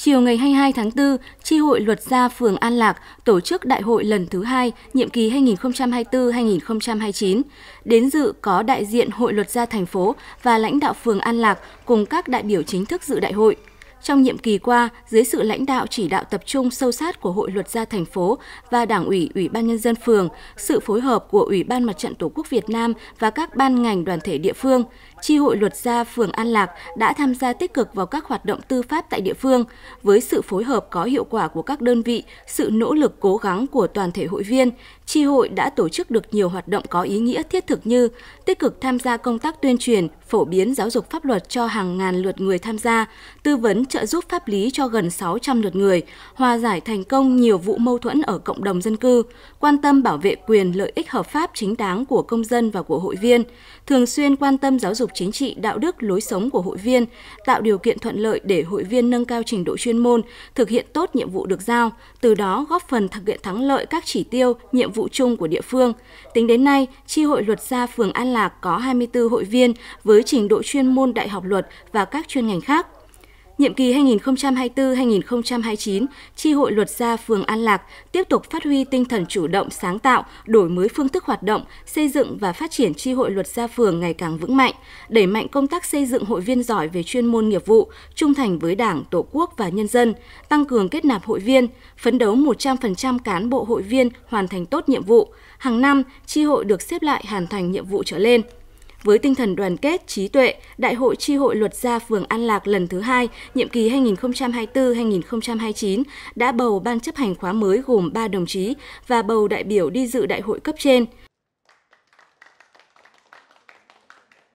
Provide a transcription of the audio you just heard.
Chiều ngày 22 tháng 4, tri hội luật gia phường An Lạc tổ chức đại hội lần thứ hai, nhiệm kỳ 2024-2029. Đến dự có đại diện Hội luật gia thành phố và lãnh đạo phường An Lạc cùng các đại biểu chính thức dự đại hội – trong nhiệm kỳ qua, dưới sự lãnh đạo chỉ đạo tập trung sâu sát của Hội Luật gia thành phố và Đảng ủy, Ủy ban nhân dân phường, sự phối hợp của Ủy ban Mặt trận Tổ quốc Việt Nam và các ban ngành đoàn thể địa phương, Chi hội luật gia phường An Lạc đã tham gia tích cực vào các hoạt động tư pháp tại địa phương với sự phối hợp có hiệu quả của các đơn vị, sự nỗ lực cố gắng của toàn thể hội viên, chi hội đã tổ chức được nhiều hoạt động có ý nghĩa thiết thực như tích cực tham gia công tác tuyên truyền, phổ biến giáo dục pháp luật cho hàng ngàn lượt người tham gia, tư vấn trợ giúp pháp lý cho gần 600 lượt người, hòa giải thành công nhiều vụ mâu thuẫn ở cộng đồng dân cư, quan tâm bảo vệ quyền lợi ích hợp pháp chính đáng của công dân và của hội viên, thường xuyên quan tâm giáo dục chính trị, đạo đức, lối sống của hội viên, tạo điều kiện thuận lợi để hội viên nâng cao trình độ chuyên môn, thực hiện tốt nhiệm vụ được giao, từ đó góp phần thực hiện thắng lợi các chỉ tiêu, nhiệm vụ chung của địa phương. Tính đến nay, Chi hội luật gia phường An Lạc có 24 hội viên với với trình độ chuyên môn đại học luật và các chuyên ngành khác. Nhiệm kỳ 2024-2029, Tri hội luật gia phường An Lạc tiếp tục phát huy tinh thần chủ động, sáng tạo, đổi mới phương thức hoạt động, xây dựng và phát triển Tri hội luật gia phường ngày càng vững mạnh, đẩy mạnh công tác xây dựng hội viên giỏi về chuyên môn nghiệp vụ, trung thành với Đảng, Tổ quốc và nhân dân, tăng cường kết nạp hội viên, phấn đấu 100% cán bộ hội viên hoàn thành tốt nhiệm vụ. Hàng năm, tri hội được xếp lại hoàn thành nhiệm vụ trở lên. Với tinh thần đoàn kết, trí tuệ, Đại hội Tri hội Luật gia phường An Lạc lần thứ hai, nhiệm kỳ 2024-2029 đã bầu Ban chấp hành khóa mới gồm 3 đồng chí và bầu đại biểu đi dự đại hội cấp trên –